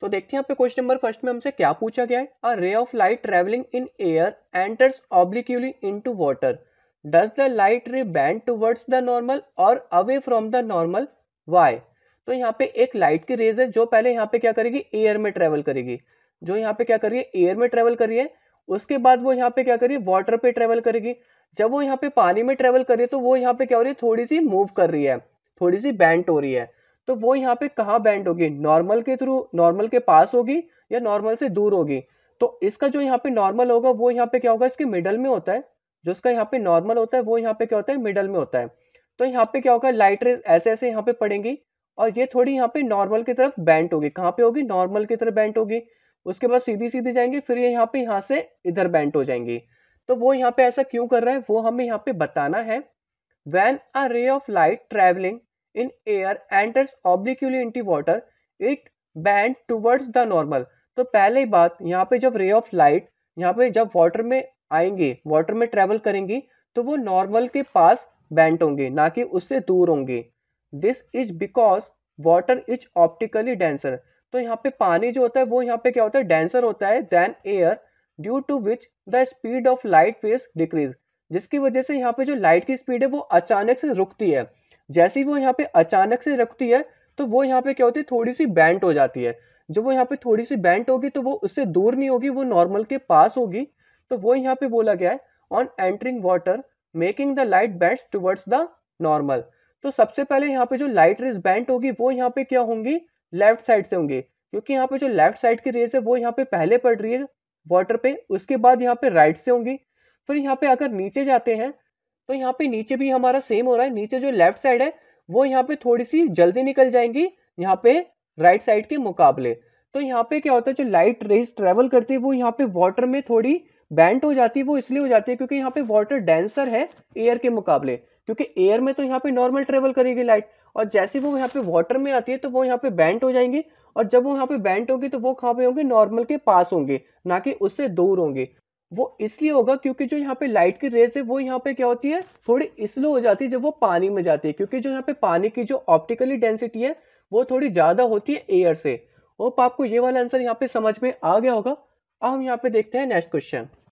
तो देखते हैं यहाँ पे क्वेश्चन नंबर फर्स्ट में हमसे क्या पूछा गया है a ray of light travelling in air enters obliquely into water does the light ray bend towards the normal और away from the normal why तो यहाँ पे एक लाइट की रेज है जो पहले यहाँ पे क्या करेगी एयर में ट्रेवल करेगी जो यहाँ पे क्या करिए एयर में ट्रेवल करिए उसके बाद वो यहाँ पे क्या करिए वाटर पे ट्रेवल करेगी जब वो यहाँ पे पानी में ट्रेवल करिए तो वो यहाँ पे क्या हो रही है थोड़ी सी मूव कर रही है थोड़ी सी बैंट हो रही है तो वो यहाँ पे कहाँ बैंड होगी नॉर्मल के थ्रू नॉर्मल के पास होगी या नॉर्मल से दूर होगी तो इसका जो यहाँ पे नॉर्मल होगा वो यहाँ पे क्या होगा इसके मिडल में होता है जो इसका यहाँ पे नॉर्मल होता है वो यहाँ पे क्या होता है मिडल में होता है तो यहाँ पे क्या होगा लाइट रेज ऐसे ऐसे यहाँ पे पड़ेंगी और ये थोड़ी यहाँ पे नॉर्मल की तरफ बैंट होगी कहाँ पे होगी नॉर्मल की तरफ बैंट होगी उसके बाद सीधी सीधी जाएंगे फिर ये यहाँ पे यहाँ से इधर बैंट हो जाएंगी तो वो यहाँ पे ऐसा क्यों कर रहा है वो हमें यहाँ पे बताना है when a ray of light travelling in air enters obliquely into water it bend towards the normal तो पहले ही बात यहाँ पे जब रे ऑफ लाइट यहाँ पे जब वाटर में आएंगे वाटर में ट्रेवल करेंगे तो वो नॉर्मल के पास बेंट होंगे ना कि उससे दूर होंगे this is because water is optically denser तो यहाँ पे पानी जो होता है वो यहाँ पे क्या होता है डेंसर होता है then air due to which the speed of light फेस डिक्रीज जिसकी वजह से यहाँ पे जो लाइट की स्पीड है वो अचानक से रुकती है जैसे ही वो यहाँ पे अचानक से रखती है तो वो यहाँ पे क्या होती है थोड़ी सी बैंट हो जाती है जब वो यहाँ पे थोड़ी सी बैंट होगी तो वो उससे दूर नहीं होगी वो नॉर्मल के पास होगी तो वो यहाँ पे बोला गया है on entering water making the light bend towards the normal तो सबसे पहले यहाँ पे जो लाइट रेज बैंट होगी वो यहाँ पे क्या होंगी लेफ्ट साइड से होंगी क्योंकि यहाँ पे जो लेफ्ट साइड की रेज है वो यहाँ पे पहले पड़ रही है वाटर पे उसके बाद यहाँ पे राइट से होंगी फिर यहाँ पे अगर नीचे जाते हैं तो यहाँ पे नीचे भी हमारा सेम हो रहा है नीचे जो लेफ्ट साइड है वो यहाँ पे थोड़ी सी जल्दी निकल जाएंगी यहाँ पे राइट साइड के मुकाबले तो यहाँ पे क्या होता है जो लाइट रेज ट्रेवल करती है वो यहाँ पे वाटर में थोड़ी बैंट हो जाती है वो इसलिए हो जाती है क्योंकि यहाँ पे वाटर डेंसर है एयर के मुकाबले क्योंकि एयर में तो यहाँ पे नॉर्मल ट्रेवल करेगी लाइट और जैसे वो यहाँ पे वाटर में आती है तो वो यहाँ पे बैंट हो जाएंगी और जब वो यहाँ पे बैंट होगी तो वो कहाँ पे होंगे नॉर्मल के पास होंगे ना कि उससे दूर होंगे वो इसलिए होगा क्योंकि जो यहाँ पे लाइट की रेज है वो यहाँ पे क्या होती है थोड़ी स्लो हो जाती है जब वो पानी में जाती है क्योंकि जो यहाँ पे पानी की जो ऑप्टिकली डेंसिटी है वो थोड़ी ज़्यादा होती है एयर से ओप आपको ये वाला आंसर यहाँ पे समझ में आ गया होगा अब हम यहाँ पे देखते हैं नेक्स्ट क्वेश्चन